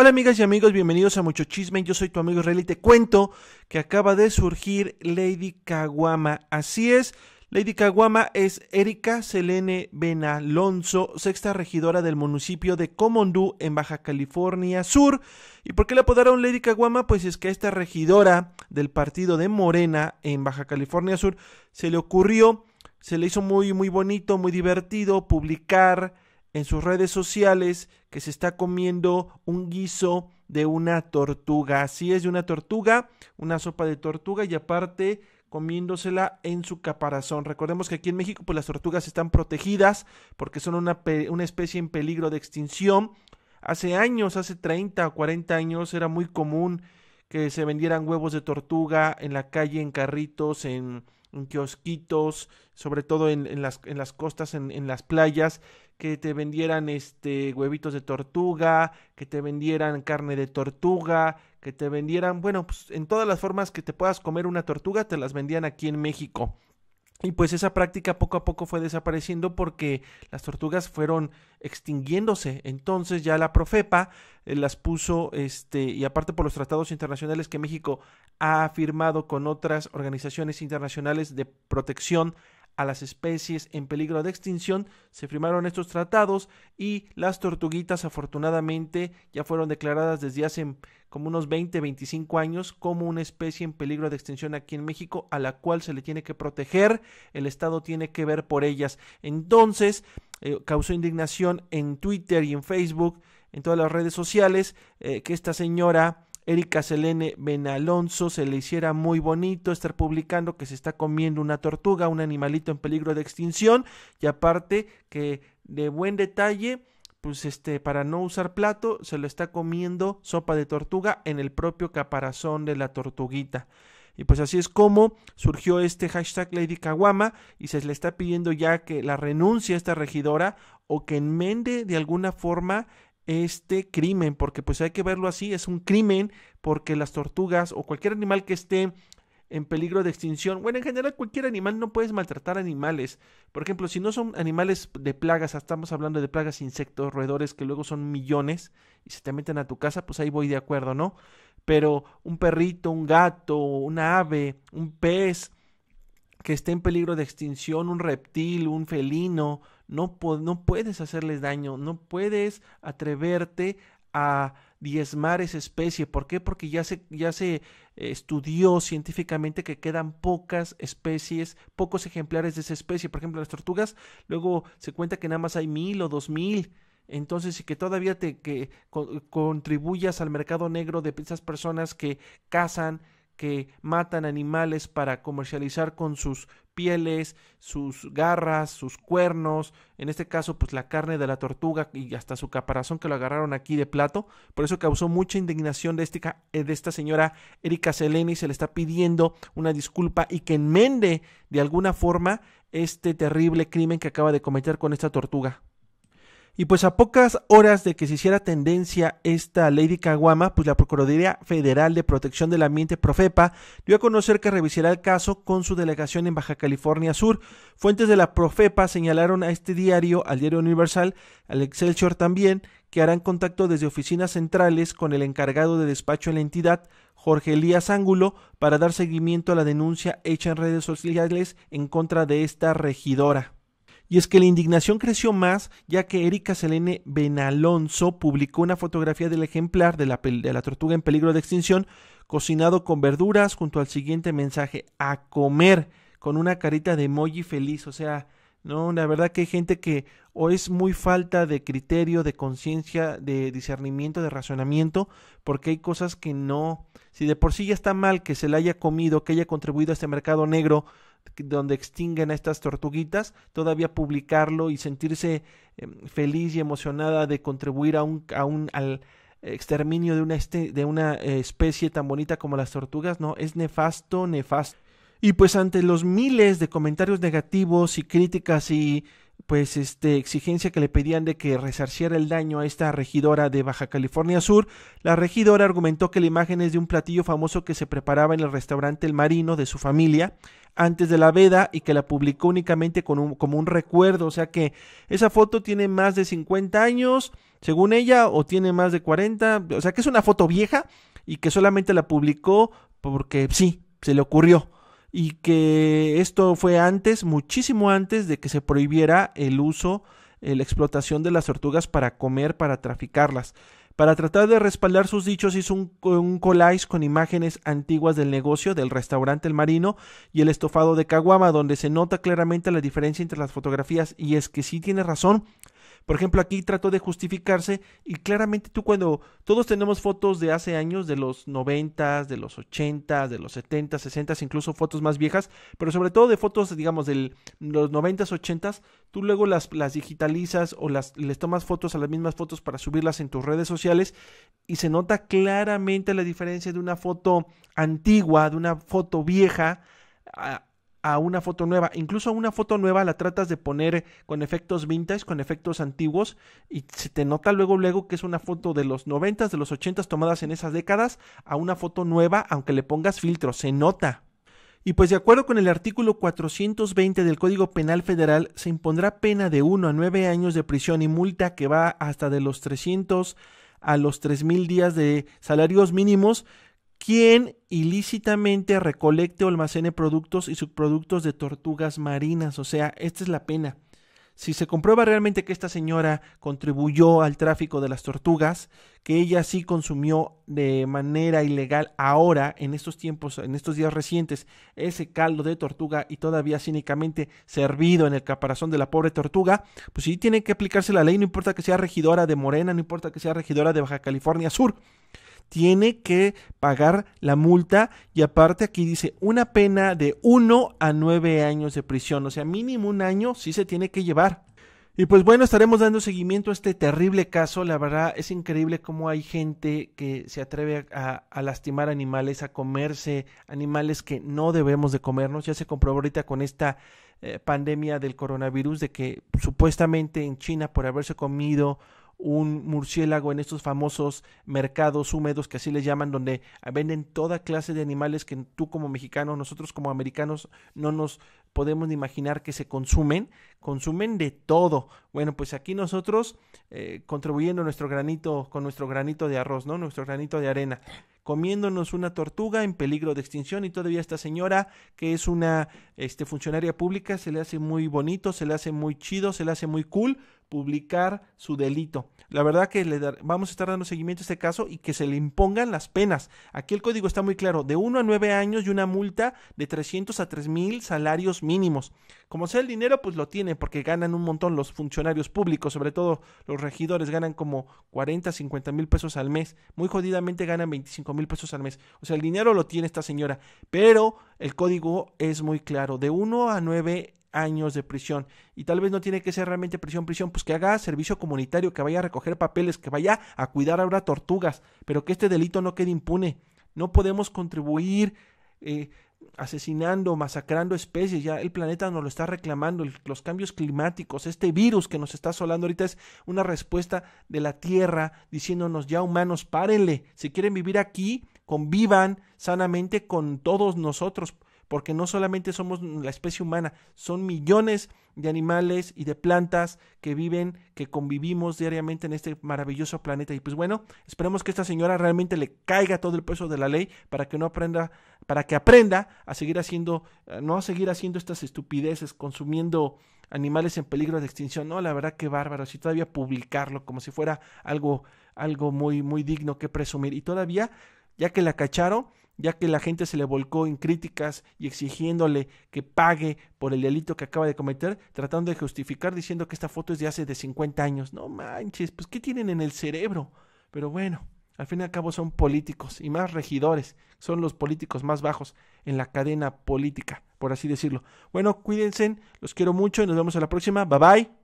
Hola amigas y amigos, bienvenidos a Mucho Chisme, yo soy tu amigo Israel y te cuento que acaba de surgir Lady Caguama, así es, Lady Caguama es Erika Selene Benalonso, sexta regidora del municipio de Comondú en Baja California Sur. ¿Y por qué le apodaron Lady Caguama? Pues es que a esta regidora del partido de Morena en Baja California Sur se le ocurrió, se le hizo muy, muy bonito, muy divertido publicar en sus redes sociales que se está comiendo un guiso de una tortuga. Así es, de una tortuga, una sopa de tortuga y aparte comiéndosela en su caparazón. Recordemos que aquí en México pues las tortugas están protegidas porque son una, una especie en peligro de extinción. Hace años, hace 30 o 40 años era muy común que se vendieran huevos de tortuga en la calle, en carritos, en en kiosquitos, sobre todo en, las, en las costas, en, en, las playas, que te vendieran este huevitos de tortuga, que te vendieran carne de tortuga, que te vendieran, bueno, pues en todas las formas que te puedas comer una tortuga, te las vendían aquí en México. Y pues esa práctica poco a poco fue desapareciendo porque las tortugas fueron extinguiéndose. Entonces ya la Profepa eh, las puso, este, y aparte por los tratados internacionales que México ha firmado con otras organizaciones internacionales de protección a las especies en peligro de extinción, se firmaron estos tratados y las tortuguitas afortunadamente ya fueron declaradas desde hace como unos 20, 25 años como una especie en peligro de extinción aquí en México a la cual se le tiene que proteger, el Estado tiene que ver por ellas. Entonces, eh, causó indignación en Twitter y en Facebook, en todas las redes sociales, eh, que esta señora Erika Selene Benalonso se le hiciera muy bonito estar publicando que se está comiendo una tortuga, un animalito en peligro de extinción y aparte que de buen detalle pues este, para no usar plato, se lo está comiendo sopa de tortuga en el propio caparazón de la tortuguita. Y pues así es como surgió este hashtag Lady Kawama y se le está pidiendo ya que la renuncie a esta regidora o que enmende de alguna forma este crimen, porque pues hay que verlo así, es un crimen porque las tortugas o cualquier animal que esté en peligro de extinción, bueno, en general cualquier animal no puedes maltratar animales. Por ejemplo, si no son animales de plagas, estamos hablando de plagas, insectos, roedores, que luego son millones y se te meten a tu casa, pues ahí voy de acuerdo, ¿no? Pero un perrito, un gato, una ave, un pez que esté en peligro de extinción, un reptil, un felino, no, no puedes hacerles daño, no puedes atreverte a diezmar esa especie. ¿Por qué? Porque ya se, ya se estudió científicamente que quedan pocas especies, pocos ejemplares de esa especie. Por ejemplo, las tortugas, luego se cuenta que nada más hay mil o dos mil. Entonces, y que todavía te que, contribuyas al mercado negro de esas personas que cazan que matan animales para comercializar con sus pieles, sus garras, sus cuernos, en este caso pues la carne de la tortuga y hasta su caparazón que lo agarraron aquí de plato, por eso causó mucha indignación de, eh, de esta señora Erika Seleni, se le está pidiendo una disculpa y que enmende de alguna forma este terrible crimen que acaba de cometer con esta tortuga. Y pues a pocas horas de que se hiciera tendencia esta ley de Caguama, pues la Procuraduría Federal de Protección del Ambiente, Profepa, dio a conocer que revisará el caso con su delegación en Baja California Sur. Fuentes de la Profepa señalaron a este diario, al Diario Universal, al Excelsior también, que harán contacto desde oficinas centrales con el encargado de despacho en la entidad, Jorge Elías Ángulo, para dar seguimiento a la denuncia hecha en redes sociales en contra de esta regidora. Y es que la indignación creció más ya que Erika Selene Benalonso publicó una fotografía del ejemplar de la, tortuga en peligro de extinción cocinado con verduras junto al siguiente mensaje, a comer, con una carita de emoji feliz, o sea, no, la verdad que hay gente que o es muy falta de criterio, de conciencia, de discernimiento, de razonamiento, porque hay cosas que no, si de por sí ya está mal que se la haya comido, que haya contribuido a este mercado negro donde extinguen a estas tortuguitas, todavía publicarlo y sentirse em, feliz y emocionada de contribuir a un, a un al exterminio de una, este, de una eh, especie tan bonita como las tortugas, no, es nefasto, nefasto. Y pues ante los miles de comentarios negativos y críticas y pues este exigencia que le pedían de que resarciera el daño a esta regidora de Baja California Sur, la regidora argumentó que la imagen es de un platillo famoso que se preparaba en el restaurante El Marino de su familia antes de la veda y que la publicó únicamente con como un recuerdo, o sea que esa foto tiene más de 50 años, según ella, o tiene más de 40, o sea que es una foto vieja y que solamente la publicó porque sí, se le ocurrió y que esto fue antes, muchísimo antes de que se prohibiera el uso, eh, la explotación de las tortugas para comer, para traficarlas. Para tratar de respaldar sus dichos hizo un, collage con imágenes antiguas del negocio, del restaurante El Marino y el estofado de Caguama, donde se nota claramente la diferencia entre las fotografías y es que sí tiene razón, por ejemplo, aquí trato de justificarse y claramente tú cuando todos tenemos fotos de hace años, de los 90, de los 80, de los 70, 60, incluso fotos más viejas, pero sobre todo de fotos, digamos, de los 90, 80, tú luego las, las digitalizas o las, les tomas fotos a las mismas fotos para subirlas en tus redes sociales y se nota claramente la diferencia de una foto antigua, de una foto vieja. A, a una foto nueva. Incluso a una foto nueva la tratas de poner con efectos vintage, con efectos antiguos, y se te nota luego, luego que es una foto de los 90, de los 80 tomadas en esas décadas, a una foto nueva, aunque le pongas filtro, se nota. Y pues de acuerdo con el artículo 420 del Código Penal Federal, se impondrá pena de 1 a 9 años de prisión y multa que va hasta de los 300 a los 3.000 días de salarios mínimos quien ilícitamente recolecte o almacene productos y subproductos de tortugas marinas. O sea, esta es la pena. Si se comprueba realmente que esta señora contribuyó al tráfico de las tortugas, que ella sí consumió de manera ilegal ahora, en estos tiempos, en estos días recientes, ese caldo de tortuga y todavía cínicamente servido en el caparazón de la pobre tortuga, pues sí tiene que aplicarse la ley, no importa que sea regidora de Morena, no importa que sea regidora de Baja California Sur tiene que pagar la multa y aparte aquí dice una pena de uno a nueve años de prisión, o sea, mínimo un año sí se tiene que llevar. Y pues bueno, estaremos dando seguimiento a este terrible caso. La verdad es increíble cómo hay gente que se atreve a, lastimar animales, a comerse animales que no debemos de comernos. Ya se comprobó ahorita con esta eh, pandemia del coronavirus de que supuestamente en China por haberse comido un murciélago en estos famosos mercados húmedos que así les llaman, donde venden toda clase de animales que tú como mexicano, nosotros como americanos no nos podemos imaginar que se consumen, consumen de todo. Bueno, pues aquí nosotros eh, contribuyendo nuestro granito, con nuestro granito de arroz, ¿no? Nuestro granito de arena, comiéndonos una tortuga en peligro de extinción y todavía esta señora que es una este, funcionaria pública se le hace muy bonito, se le hace muy chido, se le hace muy cool publicar su delito. La verdad que le vamos a estar dando seguimiento a este caso y que se le impongan las penas. Aquí el código está muy claro, de 1 a 9 años y una multa de 300 a 3 mil salarios mínimos. Como sea el dinero, pues lo tiene porque ganan un montón los funcionarios públicos, sobre todo los regidores ganan como 40, 50 mil pesos al mes. Muy jodidamente ganan 25 mil pesos al mes. O sea, el dinero lo tiene esta señora, pero el código es muy claro, de 1 a 9 años de prisión. Y tal vez no tiene que ser realmente prisión, prisión, pues que haga servicio comunitario, que vaya a recoger papeles, que vaya a cuidar ahora tortugas, pero que este delito no quede impune. No podemos contribuir eh, asesinando, masacrando especies, ya el planeta nos lo está reclamando, los cambios climáticos, este virus que nos está asolando ahorita es una respuesta de la Tierra diciéndonos ya humanos, párenle, si quieren vivir aquí, convivan sanamente con todos nosotros, porque no solamente somos la especie humana, son millones de animales y de plantas que viven, que convivimos diariamente en este maravilloso planeta. Y pues bueno, esperemos que esta señora realmente le caiga todo el peso de la ley para que no aprenda, para que aprenda a seguir haciendo, eh, no a seguir haciendo estas estupideces, consumiendo animales en peligro de extinción. No, la verdad que bárbaro, si todavía publicarlo como si fuera algo, algo muy, muy digno que presumir. Y todavía, ya que la cacharon, ya que la gente se le volcó en críticas y exigiéndole que pague por el delito que acaba de cometer, tratando de justificar diciendo que esta foto es de hace de 50 años. No manches, pues ¿qué tienen en el cerebro? Pero bueno, al fin y al cabo son políticos y más regidores, son los políticos más bajos en la cadena política, por así decirlo. Bueno, cuídense, los quiero mucho y nos vemos a la próxima. Bye bye.